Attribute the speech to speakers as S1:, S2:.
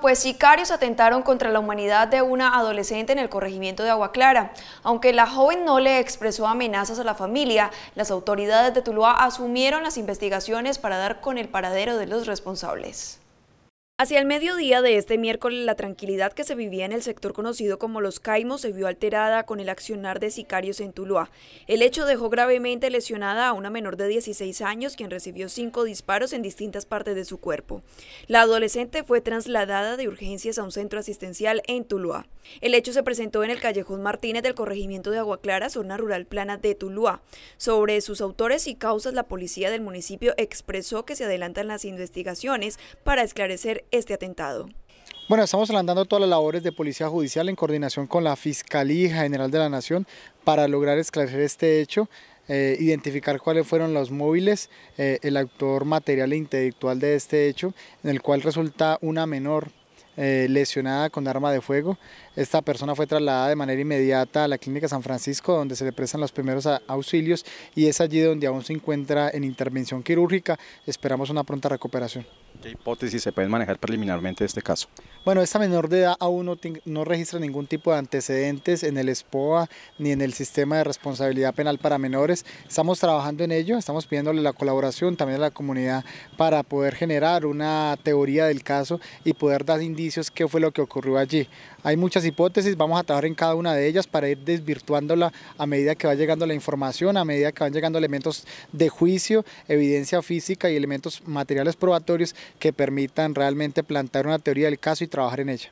S1: Pues sicarios atentaron contra la humanidad de una adolescente en el corregimiento de Agua Clara. Aunque la joven no le expresó amenazas a la familia, las autoridades de Tuluá asumieron las investigaciones para dar con el paradero de los responsables. Hacia el mediodía de este miércoles, la tranquilidad que se vivía en el sector conocido como Los Caimos se vio alterada con el accionar de sicarios en Tuluá. El hecho dejó gravemente lesionada a una menor de 16 años, quien recibió cinco disparos en distintas partes de su cuerpo. La adolescente fue trasladada de urgencias a un centro asistencial en Tuluá. El hecho se presentó en el Callejón Martínez del corregimiento de Agua Clara, zona rural plana de Tuluá. Sobre sus autores y causas, la policía del municipio expresó que se adelantan las investigaciones para esclarecer este atentado.
S2: Bueno, estamos adelantando todas las labores de Policía Judicial en coordinación con la Fiscalía General de la Nación para lograr esclarecer este hecho, eh, identificar cuáles fueron los móviles, eh, el autor material e intelectual de este hecho, en el cual resulta una menor eh, lesionada con arma de fuego. Esta persona fue trasladada de manera inmediata a la clínica San Francisco donde se le prestan los primeros auxilios y es allí donde aún se encuentra en intervención quirúrgica. Esperamos una pronta recuperación.
S3: ¿Qué hipótesis se pueden manejar preliminarmente de este caso?
S2: Bueno, esta menor de edad aún no, registra ningún tipo de antecedentes en el SPOA ni en el sistema de responsabilidad penal para menores. Estamos trabajando en ello, estamos pidiéndole la colaboración también a la comunidad para poder generar una teoría del caso y poder dar indicios qué fue lo que ocurrió allí. Hay muchas hipótesis, vamos a trabajar en cada una de ellas para ir desvirtuándola a medida que va llegando la información, a medida que van llegando elementos de juicio, evidencia física y elementos materiales probatorios que permitan realmente plantar una teoría del caso y trabajar en ella.